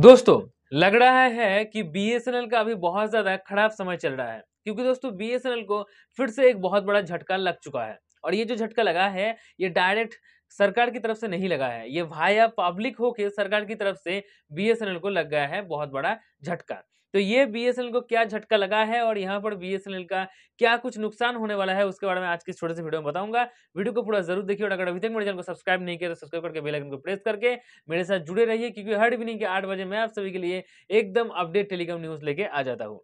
दोस्तों लग रहा है कि बीएसएनएल का अभी बहुत ज्यादा खराब समय चल रहा है क्योंकि दोस्तों बीएसएनएल को फिर से एक बहुत बड़ा झटका लग चुका है और ये जो झटका लगा है ये डायरेक्ट सरकार की तरफ से नहीं लगा है ये भाया पब्लिक होके सरकार की तरफ से बीएसएनएल को लग गया है बहुत बड़ा झटका तो ये बीएसएनएल को क्या झटका लगा है और यहाँ पर बीएसएनएल का क्या कुछ नुकसान होने वाला है उसके बारे में आज के छोटे से वीडियो में बताऊंगा वीडियो को पूरा जरूर देखिए और अगर अभी तक मेरे चैनल को सब्सक्राइब नहीं किया तो सब्सक्राइब करके बेलाइकन को प्रेस करके मेरे साथ जुड़े रहिए क्योंकि हर इवनिंग के आठ बजे मैं आप सभी के लिए एकदम अपडेट टेलीकॉम न्यूज़ लेके आ जाता हूँ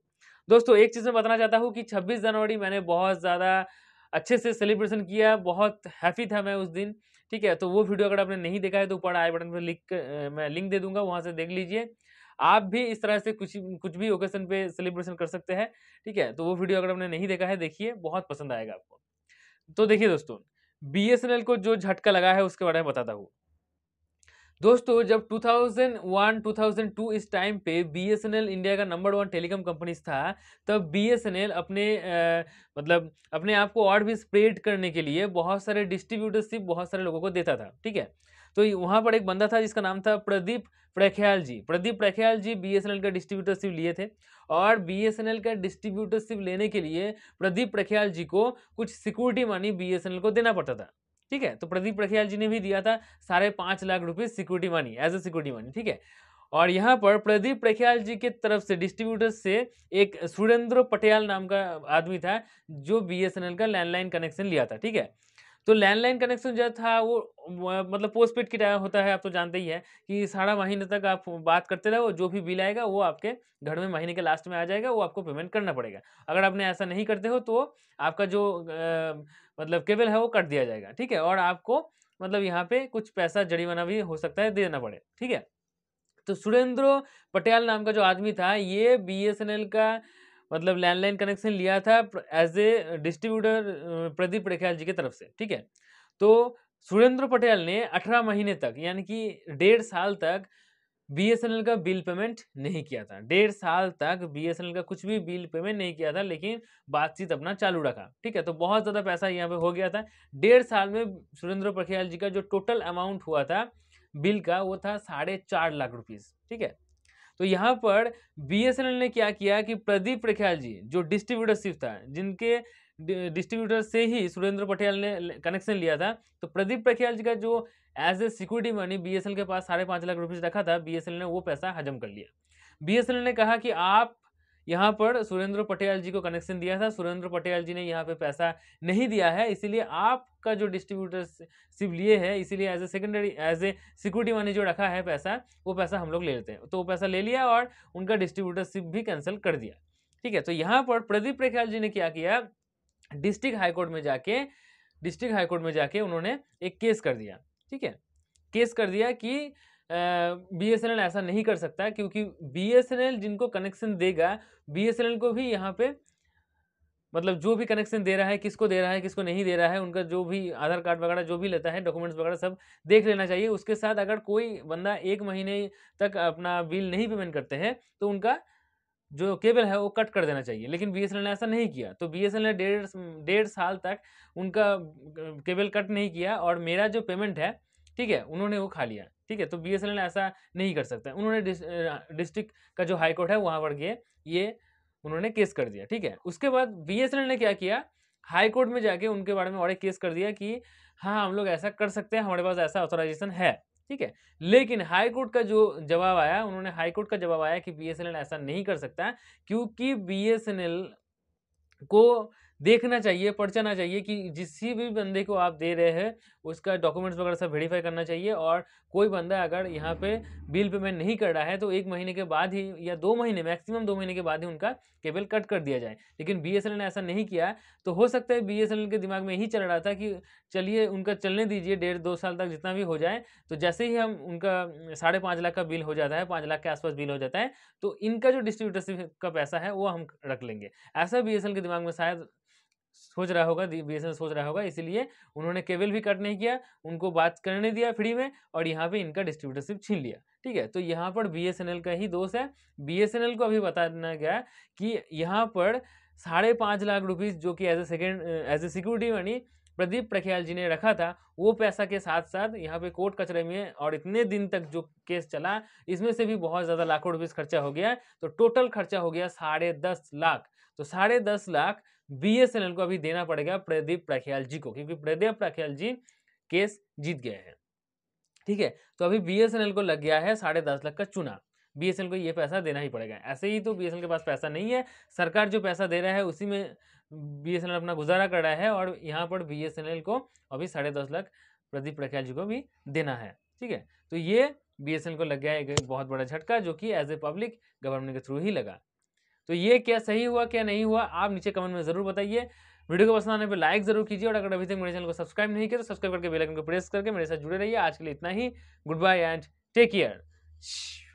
दोस्तों एक चीज़ मैं बताना चाहता हूँ कि छब्बीस जनवरी मैंने बहुत ज़्यादा अच्छे से सेलिब्रेशन किया बहुत हैप्पी था मैं उस दिन ठीक है तो वो वीडियो अगर आपने नहीं देखा है तो ऊपर आई बटन पर लिंक मैं लिंक दे दूंगा वहाँ से देख लीजिए आप भी इस तरह से कुछ कुछ भी ओकेजन पे सेलिब्रेशन कर सकते हैं ठीक है तो वो वीडियो अगर आपने नहीं देखा है देखिए बहुत पसंद आएगा आपको तो देखिए दोस्तों बी को जो झटका लगा है उसके बारे में बताता हूँ दोस्तों जब 2001 2002 इस टाइम पे बी इंडिया का नंबर वन टेलीकॉम कंपनीज था तब बी अपने आ, मतलब अपने आप को और भी स्प्रेड करने के लिए बहुत सारे डिस्ट्रीब्यूटरशिप बहुत सारे लोगों को देता था ठीक है तो वहाँ पर एक बंदा था जिसका नाम था प्रदीप प्रख्याल जी प्रदीप प्रख्याल जी बीएसएनएल का डिस्ट्रीब्यूटरशिप लिए थे और बीएसएनएल का डिस्ट्रीब्यूटरशिप लेने के लिए प्रदीप प्रख्याल जी को कुछ सिक्योरिटी मनी बीएसएनएल को देना पड़ता था ठीक है तो प्रदीप प्रख्याल जी ने भी दिया था साढ़े पाँच lakh rupees security money as a security money ठीक है और यहाँ पर प्रदीप प्रख्याल जी के तरफ से डिस्ट्रीब्यूटर से एक सुरेंद्र पटियाल नाम का आदमी था जो बी का लैंडलाइन कनेक्शन लिया था ठीक है तो लैंडलाइन कनेक्शन जो था वो मतलब पोस्टपेड की टाइम होता है आप तो जानते ही है कि सारा महीने तक आप बात करते रहो जो भी बिल आएगा वो आपके घर में महीने के लास्ट में आ जाएगा वो आपको पेमेंट करना पड़ेगा अगर आपने ऐसा नहीं करते हो तो आपका जो आ, मतलब केबल है वो कट दिया जाएगा ठीक है और आपको मतलब यहाँ पे कुछ पैसा जरिमाना भी हो सकता है देना पड़े ठीक है तो सुरेंद्र पटेल नाम का जो आदमी था ये बी का मतलब लैंडलाइन कनेक्शन लिया था as a distributor Pradeep Patekhal ji की तरफ से ठीक है तो सुरेंद्र पटेल ने अठारह महीने तक यानी कि डेढ़ साल तक बीएसएनएल का बिल पेमेंट नहीं किया था डेढ़ साल तक बीएसएनएल का कुछ भी बिल पेमेंट नहीं किया था लेकिन बातचीत अपना चालू रखा ठीक है तो बहुत ज़्यादा पैसा यहाँ पे हो गया था डेढ़ साल में सुरेंद्र पटेल जी का जो टोटल अमाउंट हुआ था बिल का वो था साढ़े चार लाख रुपीज़ ठीक है तो यहाँ पर बीएसएनएल ने क्या किया कि प्रदीप प्रख्याल जी जो डिस्ट्रीब्यूटरशिप था जिनके डिस्ट्रीब्यूटर से ही सुरेंद्र पटियाल ने कनेक्शन लिया था तो प्रदीप प्रख्याल जी का जो एज ए सिक्योरिटी मनी बी के पास साढ़े पाँच लाख रुपये रखा था बी ने वो पैसा हजम कर लिया बी ने कहा कि आप यहाँ पर सुरेंद्र पटेल जी को कनेक्शन दिया था सुरेंद्र पटेल जी ने यहाँ पे पैसा नहीं दिया है इसीलिए आपका जो डिस्ट्रीब्यूटरशिप लिए है इसीलिए as a secondary as a security मैंने जो रखा है पैसा वो पैसा हम लोग ले लेते हैं तो वो पैसा ले लिया और उनका डिस्ट्रीब्यूटरशिप भी कैंसिल कर दिया ठीक है तो यहाँ पर प्रदीप प्रेख्याल जी ने क्या किया डिस्ट्रिक्ट हाईकोर्ट में जाके डिस्ट्रिक्ट हाईकोर्ट में जाके उन्होंने एक केस कर दिया ठीक है केस कर दिया कि बी एस ऐसा नहीं कर सकता क्योंकि बी जिनको कनेक्शन देगा बी को भी यहाँ पे मतलब जो भी कनेक्शन दे रहा है किसको दे रहा है किसको नहीं दे रहा है उनका जो भी आधार कार्ड वगैरह जो भी लेता है डॉक्यूमेंट्स वगैरह सब देख लेना चाहिए उसके साथ अगर कोई बंदा एक महीने तक अपना बिल नहीं पेमेंट करते हैं तो उनका जो केबल है वो कट कर देना चाहिए लेकिन बी ने ऐसा नहीं किया तो बी ने डेढ़ डेढ़ साल तक उनका केबल कट नहीं किया और मेरा जो पेमेंट है ठीक है उन्होंने वो खा लिया ठीक है तो बी ऐसा नहीं कर सकता उन्होंने डिस्ट्रिक्ट का जो हाईकोर्ट है वहाँ पर गए ये उन्होंने केस कर दिया ठीक है उसके बाद बी ने क्या किया हाई कोर्ट में जाके उनके बारे में और एक केस कर दिया कि हाँ हम लोग ऐसा कर सकते हैं हमारे पास ऐसा ऑथोराइजेशन है ठीक है लेकिन हाई कोर्ट का जो जवाब आया उन्होंने हाई कोर्ट का जवाब आया कि बी ऐसा नहीं कर सकता क्योंकि बी को देखना चाहिए पढ़चना चाहिए कि जिस भी बंदे को आप दे रहे हैं उसका डॉक्यूमेंट्स वगैरह सब वेरीफाई करना चाहिए और कोई बंदा अगर यहाँ पे बिल पेमेंट नहीं कर रहा है तो एक महीने के बाद ही या दो महीने मैक्सिमम दो महीने के बाद ही उनका केबल कट कर दिया जाए लेकिन बी ने ऐसा नहीं किया तो हो सकता है बी के दिमाग में यही चल रहा था कि चलिए उनका चलने दीजिए डेढ़ दो साल तक जितना भी हो जाए तो जैसे ही हम उनका साढ़े पाँच लाख का बिल हो जाता है पाँच लाख के आसपास बिल हो जाता है तो इनका जो डिस्ट्रीब्यूटरशिप का पैसा है वो हम रख लेंगे ऐसा बी के दिमाग में शायद सोच रहा होगा बी सोच रहा होगा इसीलिए उन्होंने केबल भी कट नहीं किया उनको बात करने दिया फ्री में और यहाँ पे इनका डिस्ट्रीब्यूटरशिप छीन लिया ठीक है तो यहाँ पर बी का ही दोष है बी को अभी बताना गया कि यहाँ पर साढ़े पाँच लाख रुपीज़ जो कि as a second as a security money Pradeep Prakhyal ji ने रखा था वो पैसा के साथ साथ यहाँ पे कोर्ट कचरे में और इतने दिन तक जो केस चला इसमें से भी बहुत ज़्यादा लाखों रुपीज़ खर्चा हो गया तो टोटल खर्चा हो गया साढ़े दस लाख तो साढ़े दस लाख बीएसएनएल को अभी देना पड़ेगा प्रदीप प्रख्याल जी को क्योंकि प्रदीप प्रख्याल जी केस जीत गए हैं ठीक है तो अभी बीएसएनएल को लग गया है साढ़े दस लाख का चुना बीएसएनएल को ये पैसा देना ही पड़ेगा ऐसे ही तो बीएसएनएल के पास पैसा नहीं है सरकार जो पैसा दे रहा है उसी में बीएसएनएल अपना गुजारा कर रहा है और यहाँ पर बीएसएनएल को अभी साढ़े दस लाख प्रदीप प्रख्याल जी को भी देना है ठीक है तो ये बीएसएनएल को लग गया एक बहुत बड़ा झटका जो कि एज ए पब्लिक गवर्नमेंट के थ्रू ही लगा तो ये क्या सही हुआ क्या नहीं हुआ आप नीचे कमेंट में ज़रूर बताइए वीडियो को पसंद आने पर लाइक जरूर कीजिए और अगर अभी तक मेरे चैनल को सब्सक्राइब नहीं किया तो सब्सक्राइब करके बेल आइकन को प्रेस करके मेरे साथ जुड़े रहिए आज के लिए इतना ही good bye and take care